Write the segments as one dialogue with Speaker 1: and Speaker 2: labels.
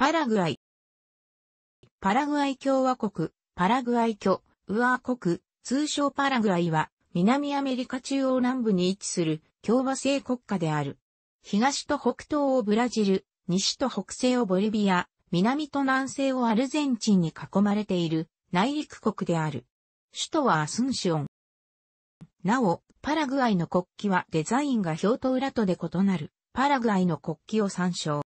Speaker 1: パラグアイ。パラグアイ共和国、パラグアイ共ー国、通称パラグアイは、南アメリカ中央南部に位置する共和制国家である。東と北東をブラジル、西と北西をボリビア、南と南西をアルゼンチンに囲まれている内陸国である。首都はアスンシオン。なお、パラグアイの国旗はデザインが表と裏とで異なる、パラグアイの国旗を参照。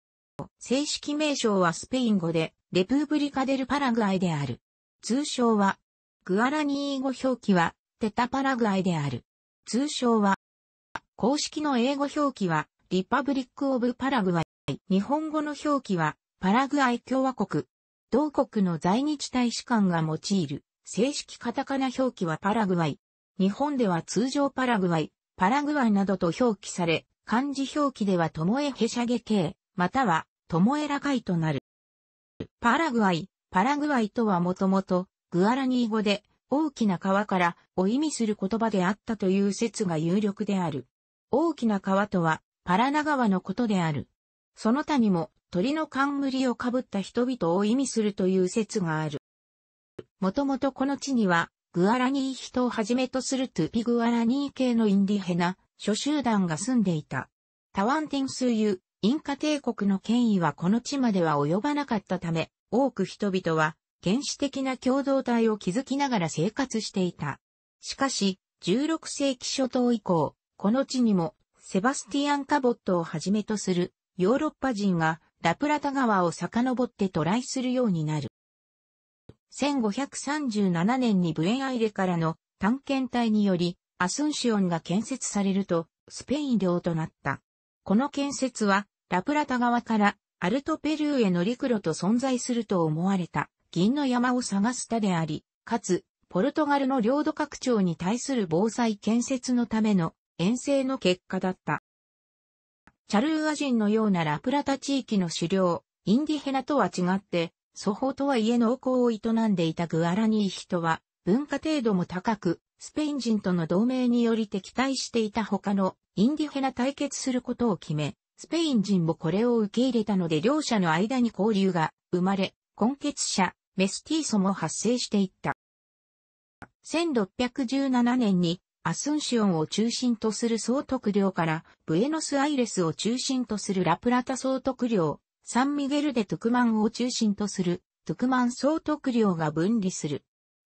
Speaker 1: 正式名称はスペイン語で、レプーブリカデルパラグアイである。通称は、グアラニー語表記は、テタパラグアイである。通称は、公式の英語表記は、リパブリック・オブ・パラグアイ。日本語の表記は、パラグアイ共和国。同国の在日大使館が用いる、正式カタカナ表記はパラグアイ。日本では通常パラグアイ、パラグアイなどと表記され、漢字表記ではともえへしゃげ系、または、トモエラ海となる。パラグアイ、パラグアイとはもともと、グアラニー語で、大きな川からを意味する言葉であったという説が有力である。大きな川とは、パラナ川のことである。その他にも、鳥の冠をかぶった人々を意味するという説がある。もともとこの地には、グアラニー人をはじめとするトゥピグアラニー系のインディヘナ、諸集団が住んでいた。タワンテンスユ、インカ帝国の権威はこの地までは及ばなかったため、多く人々は原始的な共同体を築きながら生活していた。しかし、16世紀初頭以降、この地にもセバスティアン・カボットをはじめとするヨーロッパ人がラプラタ川を遡って渡来するようになる。1537年にブエンアイレからの探検隊によりアスンシオンが建設されるとスペイン領となった。この建設はラプラタ側からアルトペルーへの陸路と存在すると思われた銀の山を探すたであり、かつ、ポルトガルの領土拡張に対する防災建設のための遠征の結果だった。チャルーア人のようなラプラタ地域の狩猟、インディヘナとは違って、祖法とはいえ農耕を営んでいたグアラニー人は、文化程度も高く、スペイン人との同盟により敵対していた他のインディヘナ対決することを決め、スペイン人もこれを受け入れたので両者の間に交流が生まれ、混血者、メスティーソも発生していった。1617年にアスンシオンを中心とする総督領からブエノスアイレスを中心とするラプラタ総督領、サンミゲルでトゥクマンを中心とするトゥクマン総督領が分離する。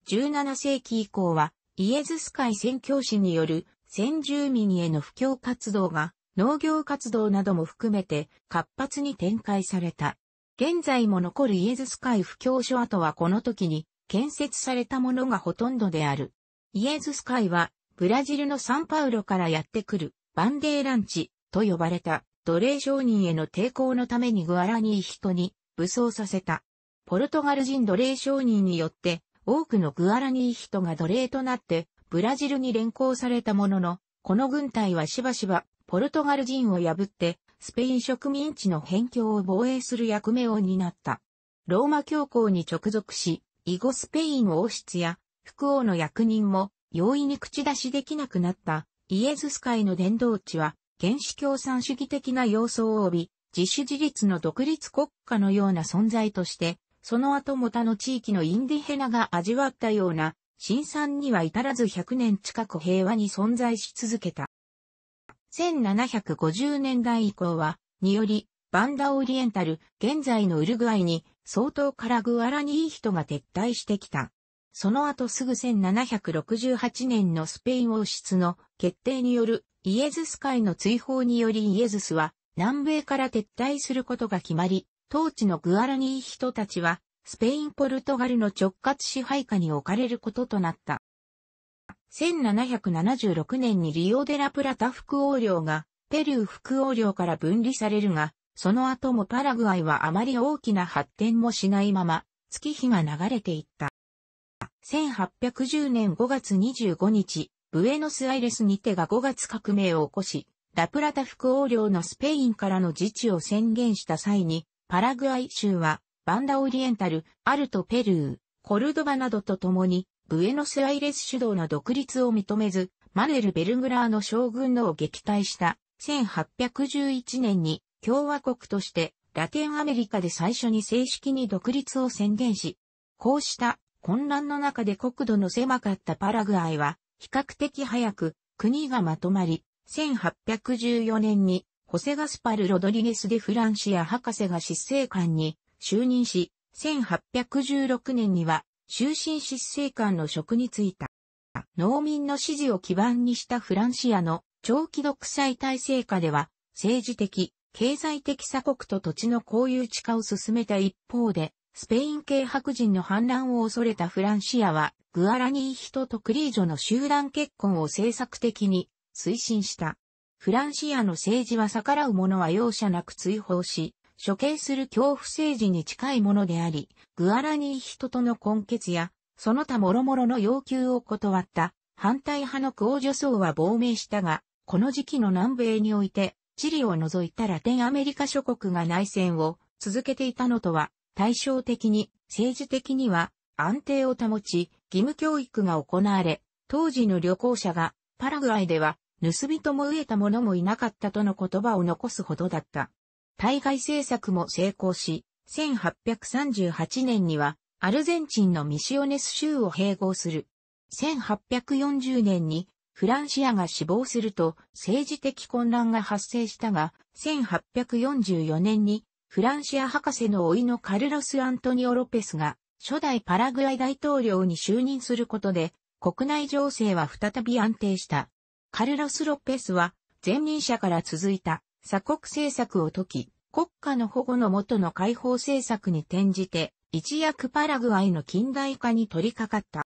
Speaker 1: 17世紀以降はイエズス会宣教師による先住民への布教活動が農業活動なども含めて活発に展開された。現在も残るイエズス会布教所跡はこの時に建設されたものがほとんどである。イエズス会はブラジルのサンパウロからやってくるバンデーランチと呼ばれた奴隷商人への抵抗のためにグアラニー人に武装させた。ポルトガル人奴隷商人によって多くのグアラニー人が奴隷となってブラジルに連行されたものの、この軍隊はしばしばポルトガル人を破って、スペイン植民地の辺境を防衛する役目を担った。ローマ教皇に直属し、以後スペイン王室や副王の役人も容易に口出しできなくなったイエズス会の伝道地は原始共産主義的な様相を帯び、自主自立の独立国家のような存在として、その後も他の地域のインディヘナが味わったような、新産には至らず100年近く平和に存在し続けた。1750年代以降は、により、バンダオリエンタル、現在のウルグアイに、相当からグアラニい人が撤退してきた。その後すぐ1768年のスペイン王室の決定によるイエズス会の追放によりイエズスは南米から撤退することが決まり、当地のグアラニー人たちはスペインポルトガルの直轄支配下に置かれることとなった。1776年にリオデラプラタ副王領がペルー副王領から分離されるが、その後もパラグアイはあまり大きな発展もしないまま、月日が流れていった。1810年5月25日、ブエノスアイレスにてが5月革命を起こし、ラプラタ副王領のスペインからの自治を宣言した際に、パラグアイ州は、バンダオリエンタル、アルトペルー、コルドバなどと共に、ブエノスアイレス主導の独立を認めず、マネル・ベルグラーの将軍のを撃退した1811年に共和国としてラテンアメリカで最初に正式に独立を宣言し、こうした混乱の中で国土の狭かったパラグアイは比較的早く国がまとまり、1814年にホセガスパル・ロドリゲス・デ・フランシア博士が執政官に就任し、1816年には終身執政官の職に就いた。農民の支持を基盤にしたフランシアの長期独裁体制下では、政治的、経済的鎖国と土地の公有地化を進めた一方で、スペイン系白人の反乱を恐れたフランシアは、グアラニー人とクリージョの集団結婚を政策的に推進した。フランシアの政治は逆らう者は容赦なく追放し、処刑する恐怖政治に近いものであり、グアラニー人との根血や、その他諸々の要求を断った反対派の公助層は亡命したが、この時期の南米において、チリを除いたラテンアメリカ諸国が内戦を続けていたのとは、対照的に、政治的には安定を保ち、義務教育が行われ、当時の旅行者が、パラグアイでは、盗人も飢えた者もいなかったとの言葉を残すほどだった。対外政策も成功し、1838年にはアルゼンチンのミシオネス州を併合する。1840年にフランシアが死亡すると政治的混乱が発生したが、1844年にフランシア博士のいのカルロス・アントニオ・ロペスが初代パラグアイ大統領に就任することで国内情勢は再び安定した。カルロス・ロペスは前任者から続いた鎖国政策を解き、国家の保護のもとの解放政策に転じて、一躍パラグアイの近代化に取り掛かった。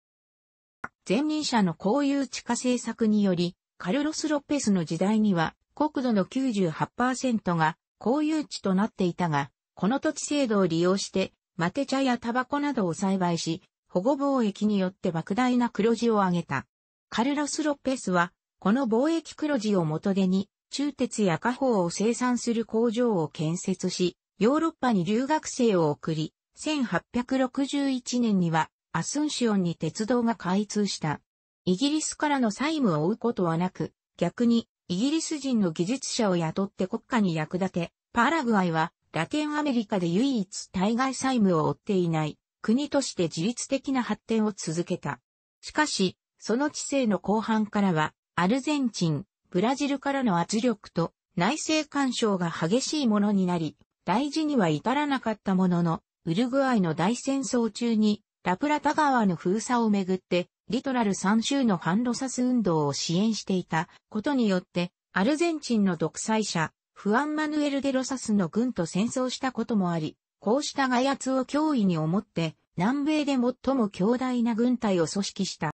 Speaker 1: 前任者の公有地化政策により、カルロス・ロペスの時代には、国土の98%が公有地となっていたが、この土地制度を利用して、マテ茶やタバコなどを栽培し、保護貿易によって莫大な黒字を上げた。カルロス・ロペスは、この貿易黒字を元手に、鋳鉄や家宝を生産する工場を建設し、ヨーロッパに留学生を送り、1861年にはアスンシオンに鉄道が開通した。イギリスからの債務を負うことはなく、逆にイギリス人の技術者を雇って国家に役立て、パラグアイはラテンアメリカで唯一対外債務を負っていない国として自律的な発展を続けた。しかし、その知性の後半からは、アルゼンチン、ブラジルからの圧力と内政干渉が激しいものになり、大事には至らなかったものの、ウルグアイの大戦争中に、ラプラタ川の封鎖をめぐって、リトラル3州の反ロサス運動を支援していたことによって、アルゼンチンの独裁者、フアン・マヌエル・デ・ロサスの軍と戦争したこともあり、こうした外圧を脅威に思って、南米で最も強大な軍隊を組織した。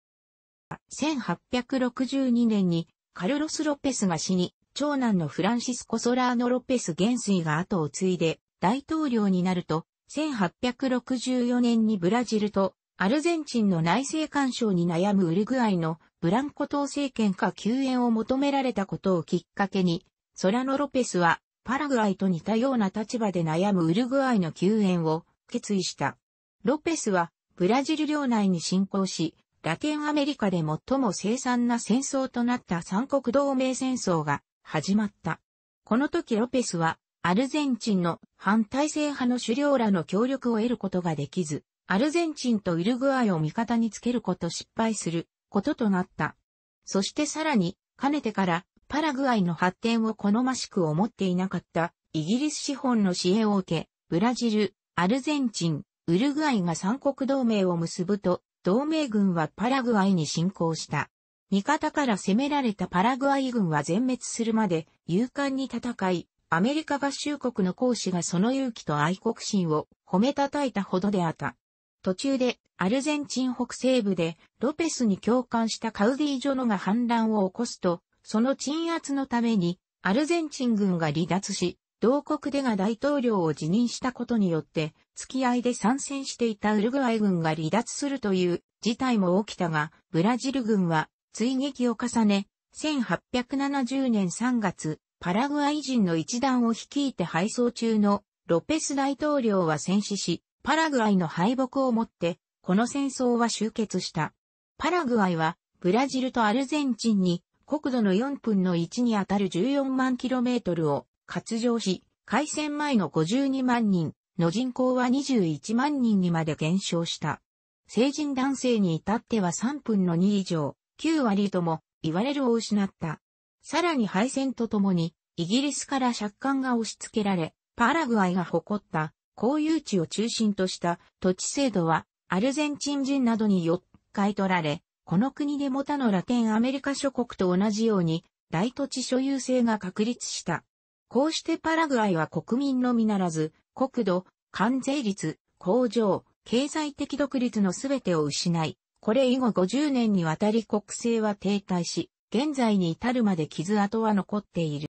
Speaker 1: 1862年にカルロス・ロペスが死に、長男のフランシスコ・ソラーノ・ロペス元帥が後を継いで大統領になると、1864年にブラジルとアルゼンチンの内政干渉に悩むウルグアイのブランコ党政権下救援を求められたことをきっかけに、ソラノ・ロペスはパラグアイと似たような立場で悩むウルグアイの救援を決意した。ロペスはブラジル領内に侵攻し、ラテンアメリカで最も凄惨な戦争となった三国同盟戦争が始まった。この時ロペスはアルゼンチンの反体制派の首領らの協力を得ることができず、アルゼンチンとウルグアイを味方につけること失敗することとなった。そしてさらに、かねてからパラグアイの発展を好ましく思っていなかったイギリス資本の支援を受け、ブラジル、アルゼンチン、ウルグアイが三国同盟を結ぶと、同盟軍はパラグアイに侵攻した。味方から攻められたパラグアイ軍は全滅するまで勇敢に戦い、アメリカ合衆国の講師がその勇気と愛国心を褒めたたえたほどであった。途中でアルゼンチン北西部でロペスに共感したカウディ・ジョノが反乱を起こすと、その鎮圧のためにアルゼンチン軍が離脱し、同国でが大統領を辞任したことによって、付き合いで参戦していたウルグアイ軍が離脱するという事態も起きたが、ブラジル軍は追撃を重ね、1870年3月、パラグアイ人の一団を率いて敗走中のロペス大統領は戦死し、パラグアイの敗北をもって、この戦争は終結した。パラグアイは、ブラジルとアルゼンチンに国土の4分の1にあたる14万キロメートルを活動し、開戦前の52万人の人口は21万人にまで減少した。成人男性に至っては3分の2以上、9割とも言われるを失った。さらに敗戦とともに、イギリスから借款が押し付けられ、パラグアイが誇った公有地を中心とした土地制度は、アルゼンチン人などによっ買い取られ、この国でも他のラテンアメリカ諸国と同じように、大土地所有制が確立した。こうしてパラグアイは国民のみならず、国土、関税率、工場、経済的独立のすべてを失い、これ以後50年にわたり国政は停滞し、現在に至るまで傷跡は残っている。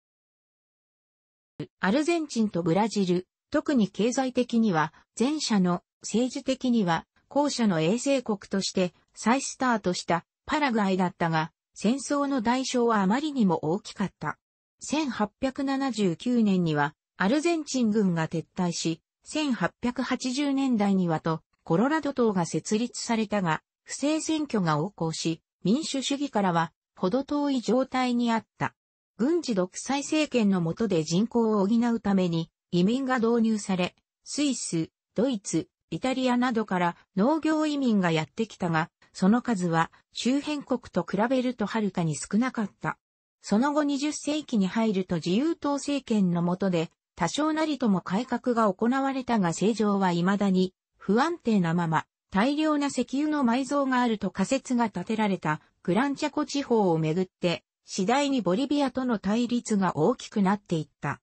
Speaker 1: アルゼンチンとブラジル、特に経済的には、前者の政治的には、後者の衛星国として再スタートしたパラグアイだったが、戦争の代償はあまりにも大きかった。1879年にはアルゼンチン軍が撤退し、1880年代にはとコロラド島が設立されたが、不正選挙が横行し、民主主義からはほど遠い状態にあった。軍事独裁政権の下で人口を補うために移民が導入され、スイス、ドイツ、イタリアなどから農業移民がやってきたが、その数は周辺国と比べるとはるかに少なかった。その後20世紀に入ると自由党政権の下で、多少なりとも改革が行われたが政情は未だに不安定なまま、大量な石油の埋蔵があると仮説が立てられたグランチャコ地方をめぐって、次第にボリビアとの対立が大きくなっていった。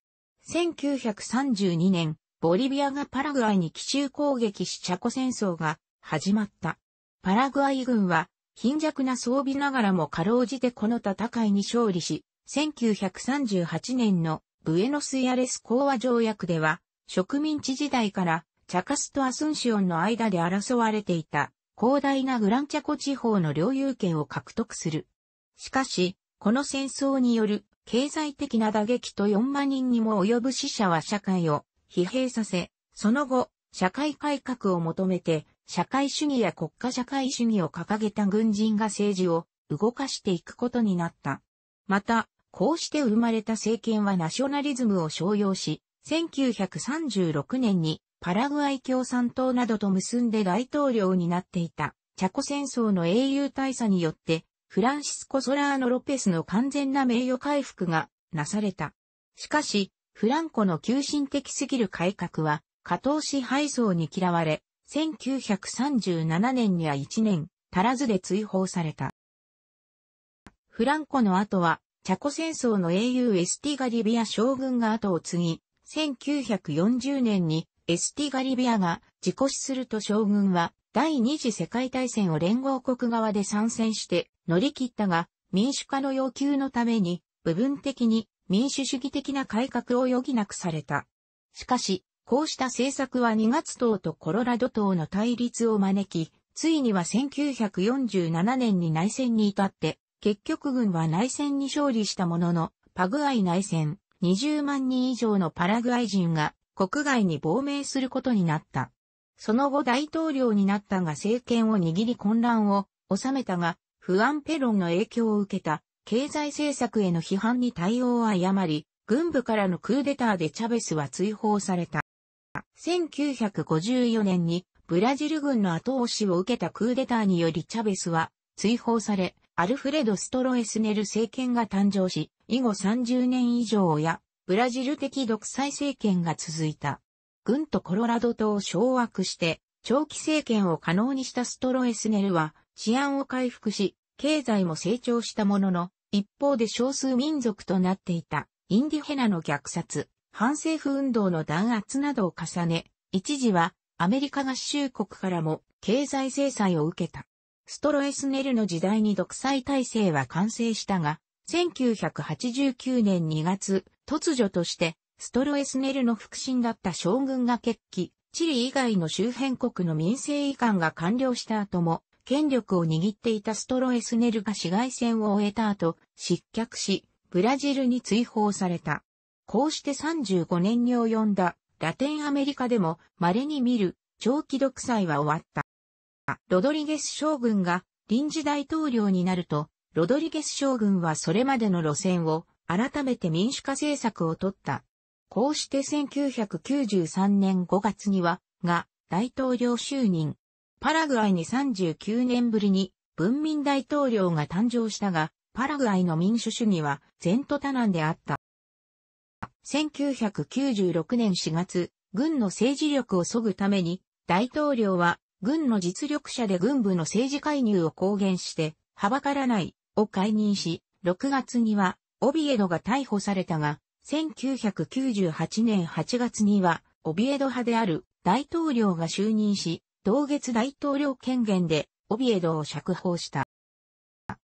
Speaker 1: 1932年、ボリビアがパラグアイに奇襲攻撃しチャコ戦争が始まった。パラグアイ軍は貧弱な装備ながらもかろうじてこの戦いに勝利し、1938年のブエノスイアレス講和条約では、植民地時代からチャカスとアスンシオンの間で争われていた広大なグランチャコ地方の領有権を獲得する。しかし、この戦争による経済的な打撃と4万人にも及ぶ死者は社会を疲弊させ、その後、社会改革を求めて社会主義や国家社会主義を掲げた軍人が政治を動かしていくことになった。また、こうして生まれた政権はナショナリズムを商用し、1936年にパラグアイ共産党などと結んで大統領になっていた、チャコ戦争の英雄大佐によって、フランシスコ・ソラーノ・ロペスの完全な名誉回復がなされた。しかし、フランコの急進的すぎる改革は、加藤支配層に嫌われ、1937年には1年足らずで追放された。フランコの後は、チャコ戦争の英雄エスティガリビア将軍が後を継ぎ、1940年にエスティガリビアが自己死すると将軍は第二次世界大戦を連合国側で参戦して乗り切ったが民主化の要求のために部分的に民主主義的な改革を余儀なくされた。しかし、こうした政策は2月党とコロラド党の対立を招き、ついには1947年に内戦に至って、結局軍は内戦に勝利したものの、パグアイ内戦、20万人以上のパラグアイ人が国外に亡命することになった。その後大統領になったが政権を握り混乱を収めたが、不安ペロンの影響を受けた経済政策への批判に対応を誤り、軍部からのクーデターでチャベスは追放された。1954年にブラジル軍の後押しを受けたクーデターによりチャベスは追放され、アルフレド・ストロエスネル政権が誕生し、以後30年以上やブラジル的独裁政権が続いた。軍とコロラド島を掌握して、長期政権を可能にしたストロエスネルは治安を回復し、経済も成長したものの、一方で少数民族となっていたインディヘナの虐殺、反政府運動の弾圧などを重ね、一時はアメリカ合衆国からも経済制裁を受けた。ストロエスネルの時代に独裁体制は完成したが、1989年2月、突如としてストロエスネルの腹心だった将軍が決起、チリ以外の周辺国の民政移管が完了した後も、権力を握っていたストロエスネルが市外線を終えた後、失脚し、ブラジルに追放された。こうして35年に及んだラテンアメリカでも稀に見る長期独裁は終わった。ロドリゲス将軍が臨時大統領になると、ロドリゲス将軍はそれまでの路線を改めて民主化政策を取った。こうして1993年5月には、が大統領就任。パラグアイに39年ぶりに文民大統領が誕生したが、パラグアイの民主主義は前途多難であった。1996年4月、軍の政治力を削ぐために、大統領は、軍の実力者で軍部の政治介入を公言して、はばからない、を解任し、6月には、オビエドが逮捕されたが、1998年8月には、オビエド派である大統領が就任し、同月大統領権限で、オビエドを釈放した。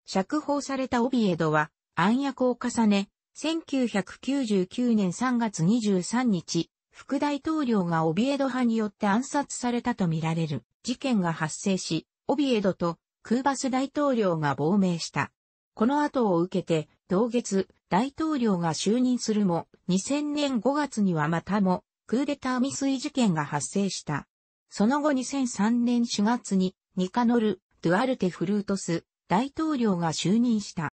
Speaker 1: 釈放されたオビエドは、暗躍を重ね、1999年3月23日、副大統領がオビエド派によって暗殺されたとみられる事件が発生し、オビエドとクーバス大統領が亡命した。この後を受けて、同月、大統領が就任するも、2000年5月にはまたも、クーデター未遂事件が発生した。その後2003年4月に、ニカノル・ドゥアルテ・フルートス、大統領が就任した。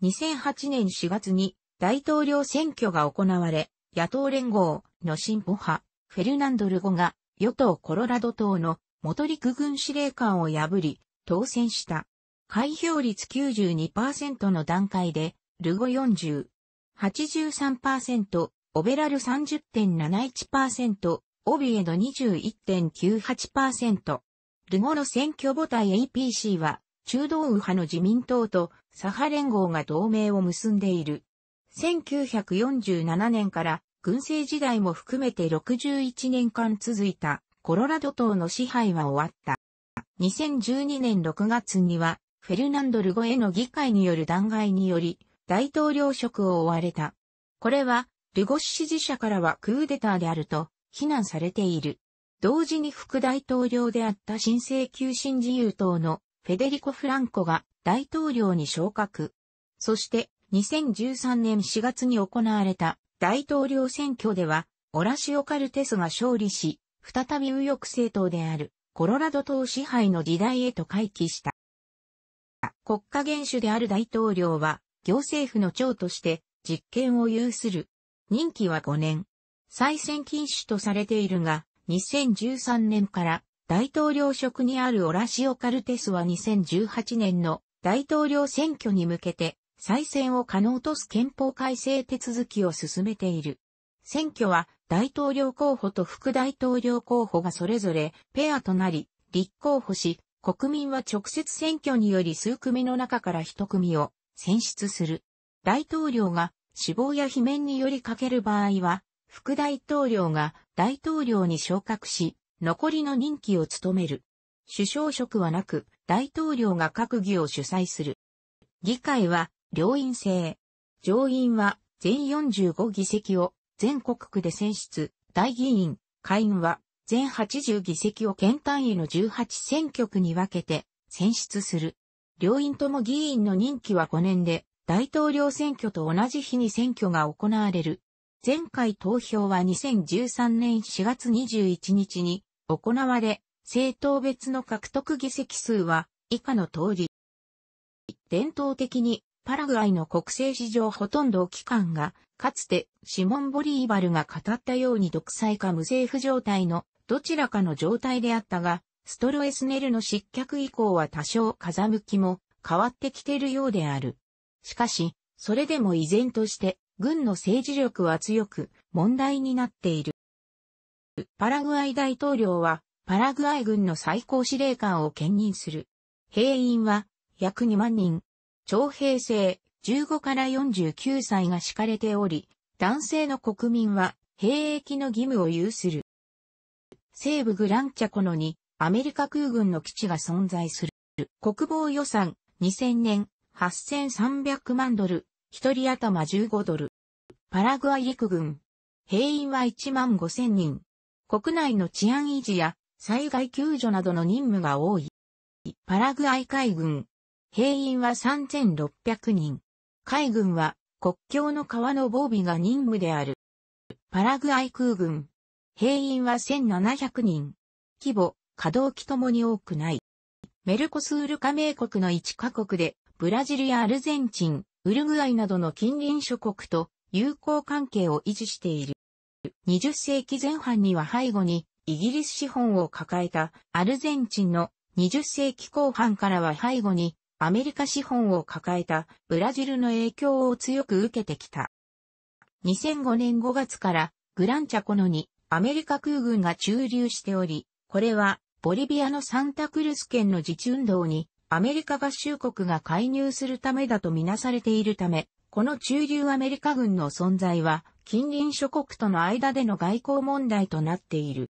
Speaker 1: 2008年4月に大統領選挙が行われ、野党連合の進歩派、フェルナンド・ルゴが与党コロラド党の元陸軍司令官を破り、当選した。開票率92%の段階で、ルゴ40、83%、オベラル30.71%、オビエド21.98%。ルゴの選挙母体 APC は、中道右派の自民党と左派連合が同盟を結んでいる。1947年から軍政時代も含めて61年間続いたコロラド島の支配は終わった。2012年6月にはフェルナンド・ルゴへの議会による弾劾により大統領職を追われた。これはルゴ支持者からはクーデターであると非難されている。同時に副大統領であった新生求新自由党のフェデリコ・フランコが大統領に昇格。そして2013年4月に行われた大統領選挙では、オラシオ・カルテスが勝利し、再び右翼政党であるコロラド党支配の時代へと回帰した。国家元首である大統領は、行政府の長として実権を有する。任期は5年。再選禁止とされているが、2013年から大統領職にあるオラシオ・カルテスは2018年の大統領選挙に向けて再選を可能とす憲法改正手続きを進めている。選挙は大統領候補と副大統領候補がそれぞれペアとなり立候補し、国民は直接選挙により数組の中から一組を選出する。大統領が死亡や罷免によりかける場合は、副大統領が大統領に昇格し、残りの任期を務める。首相職はなく、大統領が閣議を主催する。議会は、両院制。上院は、全45議席を、全国区で選出。大議員、下院は、全80議席を県単位の18選挙区に分けて、選出する。両院とも議員の任期は5年で、大統領選挙と同じ日に選挙が行われる。前回投票は2013年4月21日に行われ、政党別の獲得議席数は以下の通り。伝統的にパラグアイの国政史上ほとんど機関が、かつてシモン・ボリーバルが語ったように独裁か無政府状態のどちらかの状態であったが、ストロエスネルの失脚以降は多少風向きも変わってきているようである。しかし、それでも依然として軍の政治力は強く問題になっている。パラグアイ大統領は、パラグアイ軍の最高司令官を兼任する。兵員は、約2万人。徴兵制、15から49歳が敷かれており、男性の国民は、兵役の義務を有する。西部グランチャコノに、アメリカ空軍の基地が存在する。国防予算、2000年、8300万ドル、一人頭15ドル。パラグアイ陸軍。兵員は1万5000人。国内の治安維持や災害救助などの任務が多い。パラグアイ海軍。兵員は3600人。海軍は国境の川の防備が任務である。パラグアイ空軍。兵員は1700人。規模、稼働期ともに多くない。メルコスール加盟国の1カ国で、ブラジルやアルゼンチン、ウルグアイなどの近隣諸国と友好関係を維持している。20世紀前半には背後にイギリス資本を抱えたアルゼンチンの20世紀後半からは背後にアメリカ資本を抱えたブラジルの影響を強く受けてきた。2005年5月からグランチャコノにアメリカ空軍が駐留しており、これはボリビアのサンタクルス県の自治運動にアメリカ合衆国が介入するためだとみなされているため、この駐留アメリカ軍の存在は近隣諸国との間での外交問題となっている。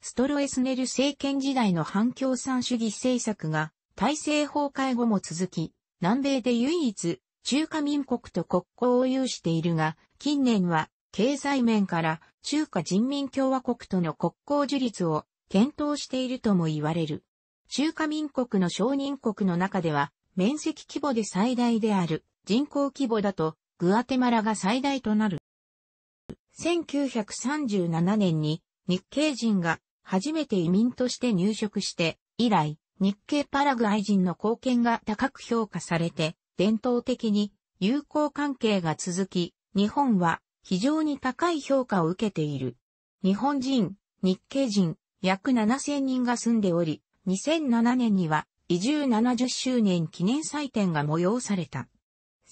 Speaker 1: ストロエスネル政権時代の反共産主義政策が体制崩壊後も続き、南米で唯一中華民国と国交を有しているが、近年は経済面から中華人民共和国との国交樹立を検討しているとも言われる。中華民国の承認国の中では面積規模で最大である人口規模だとグアテマラが最大となる。1937年に日系人が初めて移民として入植して以来、日系パラグアイ人の貢献が高く評価されて、伝統的に友好関係が続き、日本は非常に高い評価を受けている。日本人、日系人、約7000人が住んでおり、2007年には移住70周年記念祭典が催された。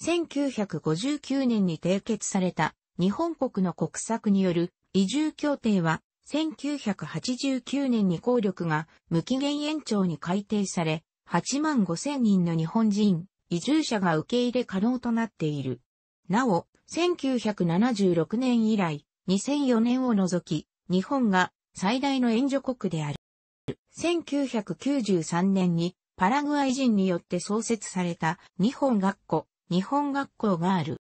Speaker 1: 1959年に締結された日本国の国策による移住協定は1989年に効力が無期限延長に改定され、8万5千人の日本人、移住者が受け入れ可能となっている。なお、1976年以来、2004年を除き、日本が最大の援助国である。1993年にパラグアイ人によって創設された日本学校、日本学校がある。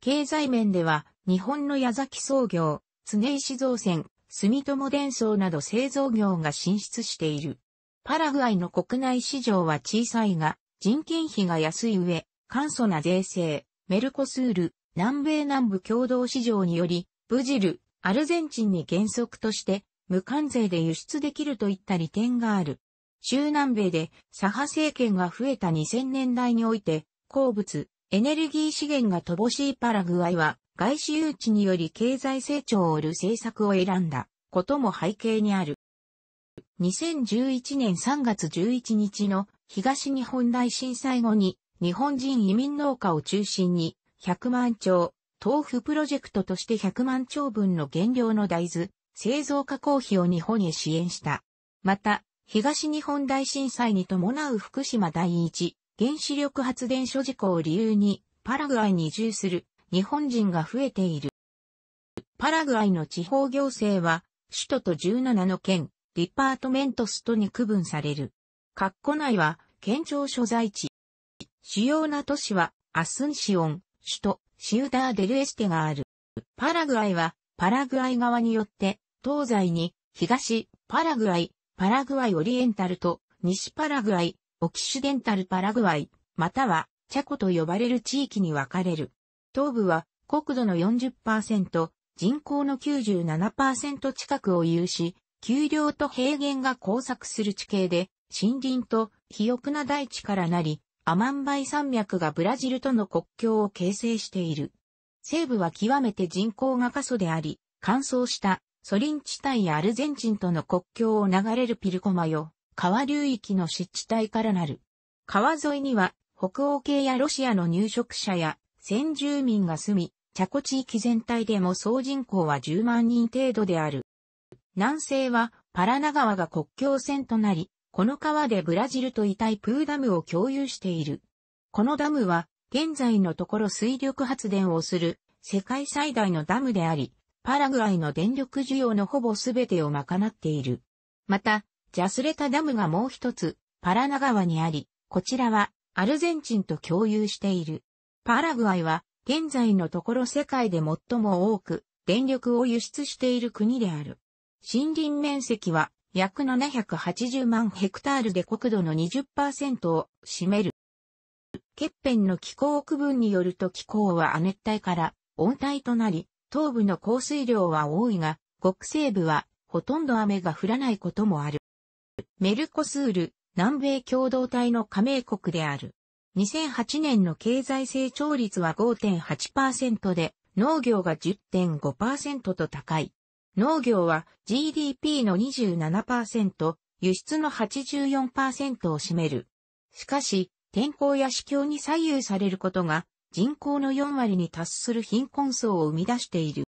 Speaker 1: 経済面では日本の矢崎創業、常石造船、住友電装など製造業が進出している。パラグアイの国内市場は小さいが、人件費が安い上、簡素な税制、メルコスール、南米南部共同市場により、ブジル、アルゼンチンに原則として、無関税で輸出できるといった利点がある。中南米で左派政権が増えた2000年代において、鉱物、エネルギー資源が乏しいパラグアイは、外資誘致により経済成長を得る政策を選んだことも背景にある。2011年3月11日の東日本大震災後に日本人移民農家を中心に100万丁、豆腐プロジェクトとして100万丁分の原料の大豆、製造加工費を日本へ支援した。また、東日本大震災に伴う福島第一原子力発電所事故を理由にパラグアイに移住する日本人が増えている。パラグアイの地方行政は、首都と17の県、ディパートメントストに区分される。括弧内は、県庁所在地。主要な都市は、アスンシオン、首都、シウダーデルエステがある。パラグアイは、パラグアイ側によって、東西に、東、パラグアイ、パラグアイオリエンタルと、西パラグアイ、オキシデンタルパラグアイ、または、チャコと呼ばれる地域に分かれる。東部は国土の40%、人口の97%近くを有し、丘陵と平原が交錯する地形で、森林と肥沃な大地からなり、アマンバイ山脈がブラジルとの国境を形成している。西部は極めて人口が過疎であり、乾燥したソリン地帯やアルゼンチンとの国境を流れるピルコマヨ、川流域の湿地帯からなる。川沿いには北欧系やロシアの入植者や先住民が住み、チャコ地域全体でも総人口は10万人程度である。南西はパラナ川が国境線となり、この川でブラジルとイタイプーダムを共有している。このダムは現在のところ水力発電をする世界最大のダムであり、パラグアイの電力需要のほぼ全てを賄っている。また、ジャスレタダムがもう一つ、パラナ川にあり、こちらはアルゼンチンと共有している。パラグアイは、現在のところ世界で最も多く、電力を輸出している国である。森林面積は、約780万ヘクタールで国土の20%を占める。欠片の気候区分によると気候は亜熱帯から温帯となり、東部の降水量は多いが、極西部はほとんど雨が降らないこともある。メルコスール、南米共同体の加盟国である。2008年の経済成長率は5.8%で、農業が10.5%と高い。農業は GDP の27%、輸出の84%を占める。しかし、天候や市況に左右されることが人口の4割に達する貧困層を生み出している。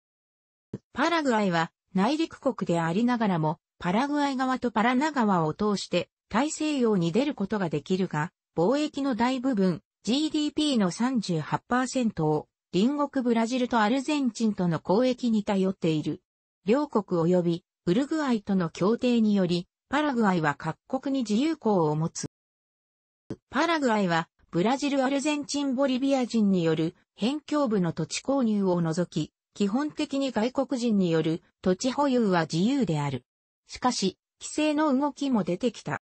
Speaker 1: パラグアイは内陸国でありながらも、パラグアイ側とパラナ川を通して大西洋に出ることができるが、貿易の大部分、GDP の38%を、隣国ブラジルとアルゼンチンとの交易に頼っている。両国及び、ウルグアイとの協定により、パラグアイは各国に自由港を持つ。パラグアイは、ブラジル・アルゼンチン・ボリビア人による、辺境部の土地購入を除き、基本的に外国人による土地保有は自由である。しかし、規制の動きも出てきた。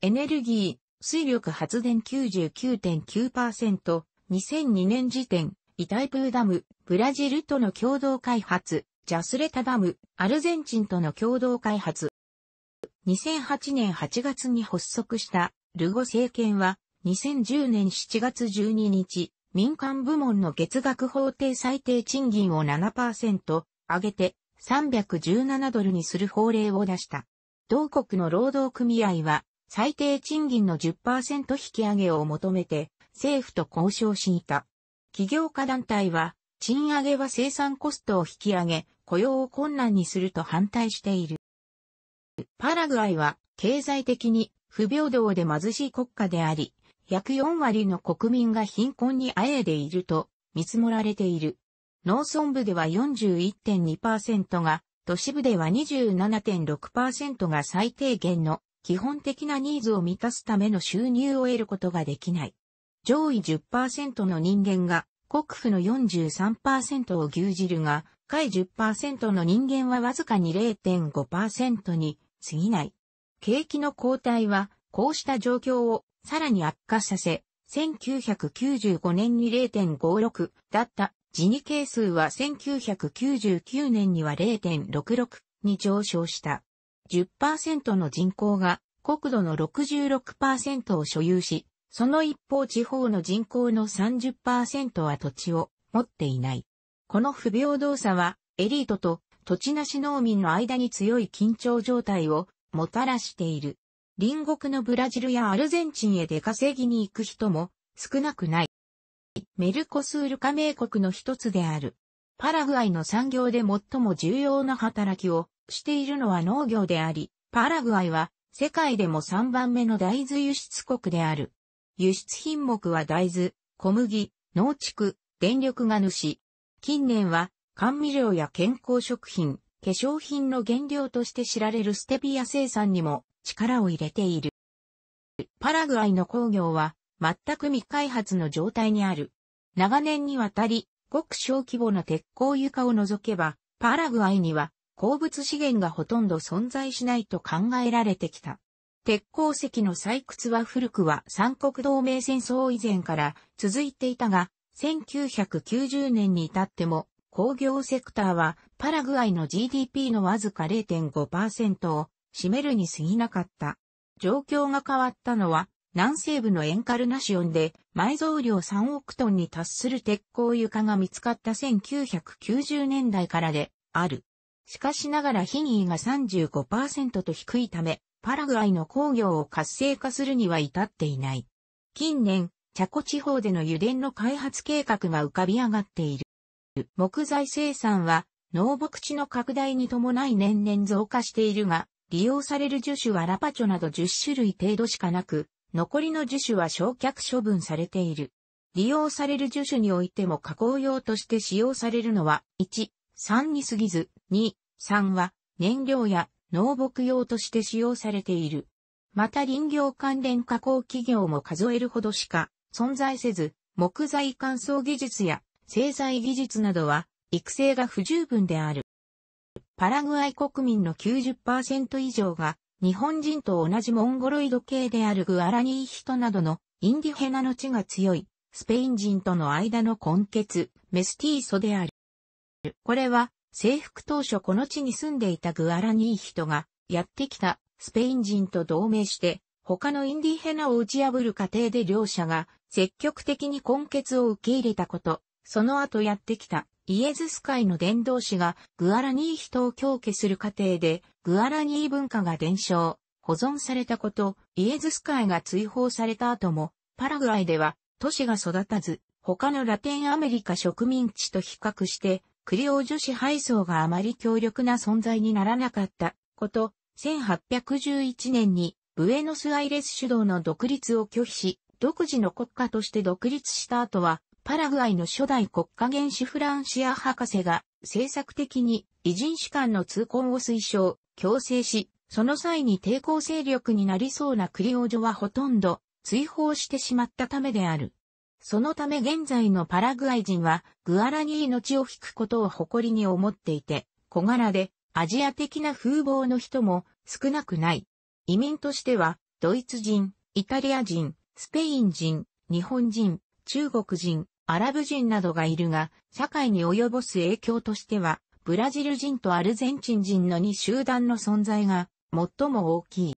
Speaker 1: エネルギー、水力発電99.9%、2002年時点、イタイプーダム、ブラジルとの共同開発、ジャスレタダム、アルゼンチンとの共同開発。2008年8月に発足したルゴ政権は、2010年7月12日、民間部門の月額法定最低賃金を7%上げて317ドルにする法令を出した。同国の労働組合は最低賃金の10%引き上げを求めて政府と交渉しいた。企業家団体は、賃上げは生産コストを引き上げ、雇用を困難にすると反対している。パラグアイは経済的に不平等で貧しい国家であり、約4割の国民が貧困にあえいでいると見積もられている。農村部では41.2%が、都市部では27.6%が最低限の基本的なニーズを満たすための収入を得ることができない。上位10%の人間が国府の43%を牛耳るが、下位10%の人間はわずかに0.5%に過ぎない。景気の後退は、こうした状況をさらに悪化させ、1995年に0.56だったジニ係数は1999年には0.66に上昇した。10%の人口が国土の66%を所有し、その一方地方の人口の30%は土地を持っていない。この不平等さはエリートと土地なし農民の間に強い緊張状態をもたらしている。隣国のブラジルやアルゼンチンへ出稼ぎに行く人も少なくない。メルコスール加盟国の一つである。パラグアイの産業で最も重要な働きをしているのは農業であり、パラグアイは世界でも3番目の大豆輸出国である。輸出品目は大豆、小麦、農畜、電力が主。近年は甘味料や健康食品、化粧品の原料として知られるステビア生産にも力を入れている。パラグアイの工業は全く未開発の状態にある。長年にわたり、く小規模の鉄鋼床を除けば、パラグアイには鉱物資源がほとんど存在しないと考えられてきた。鉄鉱石の採掘は古くは三国同盟戦争以前から続いていたが、1990年に至っても工業セクターはパラグアイの GDP のわずか0.5%を占めるに過ぎなかった。状況が変わったのは南西部のエンカルナシオンで埋蔵量3億トンに達する鉄鋼床が見つかった1990年代からである。しかしながら品位が35%と低いため、パラグアイの工業を活性化するには至っていない。近年、チャコ地方での油田の開発計画が浮かび上がっている。木材生産は農牧地の拡大に伴い年々増加しているが、利用される樹種はラパチョなど10種類程度しかなく、残りの樹種は焼却処分されている。利用される樹種においても加工用として使用されるのは、1、3に過ぎず、2、3は燃料や農牧用として使用されている。また林業関連加工企業も数えるほどしか存在せず、木材乾燥技術や製材技術などは育成が不十分である。パラグアイ国民の90%以上が日本人と同じモンゴロイド系であるグアラニー人などのインディヘナの地が強いスペイン人との間の根血、メスティーソである。これは、征服当初この地に住んでいたグアラニー人が、やってきたスペイン人と同盟して、他のインディヘナを打ち破る過程で両者が積極的に根血を受け入れたこと、その後やってきたイエズス会の伝道師がグアラニー人を強化する過程でグアラニー文化が伝承、保存されたこと、イエズス会が追放された後も、パラグアイでは都市が育たず、他のラテンアメリカ植民地と比較してクリオ女子配送があまり強力な存在にならなかったこと、1811年にブエノスアイレス主導の独立を拒否し、独自の国家として独立した後は、パラグアイの初代国家元首フランシア博士が政策的に異人士官の通婚を推奨、強制し、その際に抵抗勢力になりそうなクリオ女はほとんど追放してしまったためである。そのため現在のパラグアイ人は、グアラニーの血を引くことを誇りに思っていて、小柄で、アジア的な風貌の人も少なくない。移民としては、ドイツ人、イタリア人、スペイン人、日本人、中国人、アラブ人などがいるが、社会に及ぼす影響としては、ブラジル人とアルゼンチン人の2集団の存在が最も大きい。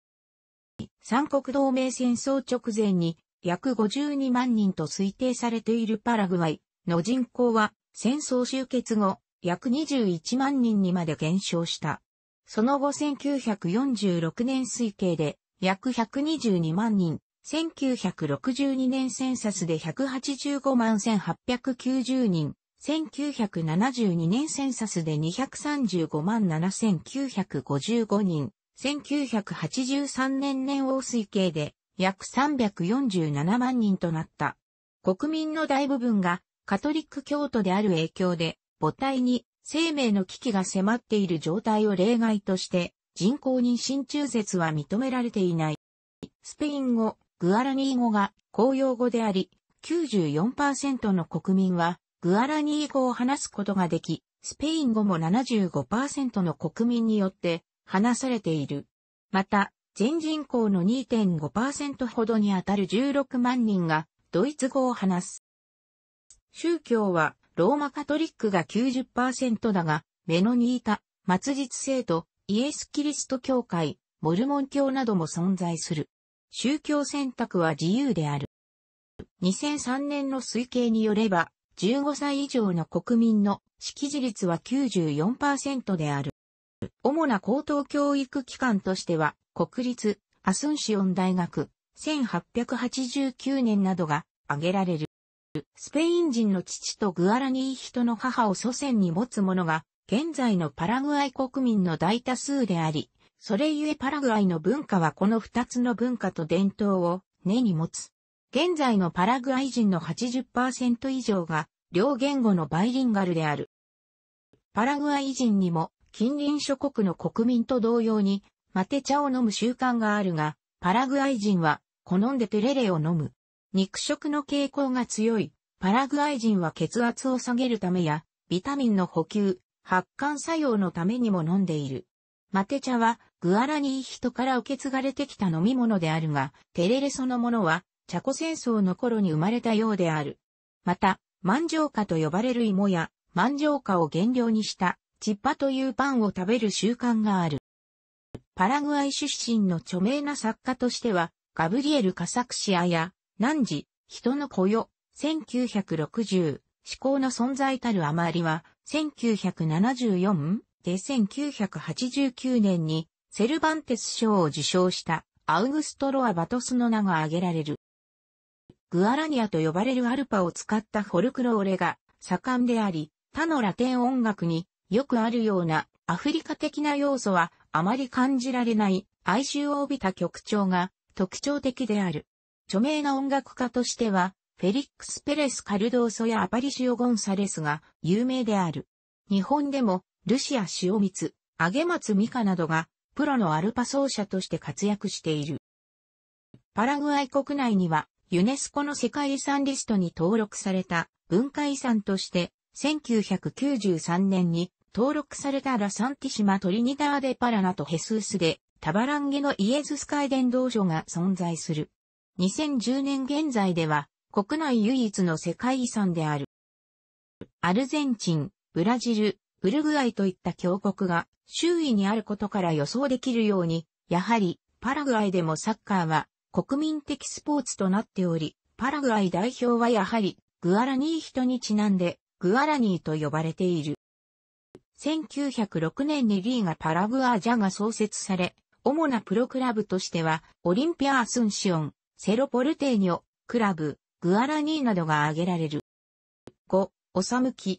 Speaker 1: 三国同盟戦争直前に約52万人と推定されているパラグアイの人口は戦争終結後約21万人にまで減少した。その後1946年推計で約122万人、1962年センサスで185万1890人、1972年センサスで235万7955人、1983年年王推計で約347万人となった。国民の大部分がカトリック教徒である影響で、母体に生命の危機が迫っている状態を例外として、人工妊娠中絶は認められていない。スペイン語、グアラニー語が公用語であり、94%の国民はグアラニー語を話すことができ、スペイン語も75%の国民によって話されている。また、全人口の2.5%ほどにあたる16万人がドイツ語を話す。宗教はローマカトリックが90%だが、メノニータ、末日聖徒、イエス・キリスト教会、モルモン教なども存在する。宗教選択は自由である。2003年の推計によれば、15歳以上の国民の識字率は94%である。主な高等教育機関としては、国立、アスンシオン大学、1889年などが挙げられる。スペイン人の父とグアラニー人の母を祖先に持つ者が、現在のパラグアイ国民の大多数であり、それゆえパラグアイの文化はこの二つの文化と伝統を根に持つ。現在のパラグアイ人の80%以上が両言語のバイリンガルである。パラグアイ人にも近隣諸国の国民と同様にマテ茶を飲む習慣があるが、パラグアイ人は好んでテレレを飲む。肉食の傾向が強い。パラグアイ人は血圧を下げるためや、ビタミンの補給、発汗作用のためにも飲んでいる。マテ茶は、グアラニー人から受け継がれてきた飲み物であるが、テレレそのものは、チャコ戦争の頃に生まれたようである。また、マンジョカと呼ばれる芋や、マンジョカを原料にした、チッパというパンを食べる習慣がある。パラグアイ出身の著名な作家としては、ガブリエル・カサクシアや、何時、人の子よ、1960、思考の存在たるあまりは、1974で1989年に、セルバンテス賞を受賞したアウグストロア・バトスの名が挙げられる。グアラニアと呼ばれるアルパを使ったフォルクローレが盛んであり、他のラテン音楽によくあるようなアフリカ的な要素はあまり感じられない哀愁を帯びた曲調が特徴的である。著名な音楽家としては、フェリックス・ペレス・カルドーソやアパリシオ・ゴンサレスが有名である。日本でも、ルシア・シオミツ、アゲマツ・ミカなどが、プロのアルパ奏者として活躍している。パラグアイ国内には、ユネスコの世界遺産リストに登録された文化遺産として、1993年に登録されたラサンティシマトリニダーデパラナとヘスースで、タバランゲのイエズス会伝道所が存在する。2010年現在では、国内唯一の世界遺産である。アルゼンチン、ブラジル、ウルグアイといった峡谷が周囲にあることから予想できるように、やはりパラグアイでもサッカーは国民的スポーツとなっており、パラグアイ代表はやはりグアラニー人にちなんでグアラニーと呼ばれている。1906年にリーガパラグアジャが創設され、主なプロクラブとしては、オリンピア・アスンシオン、セロポルテーニョ、クラブ、グアラニーなどが挙げられる。5、おさむき。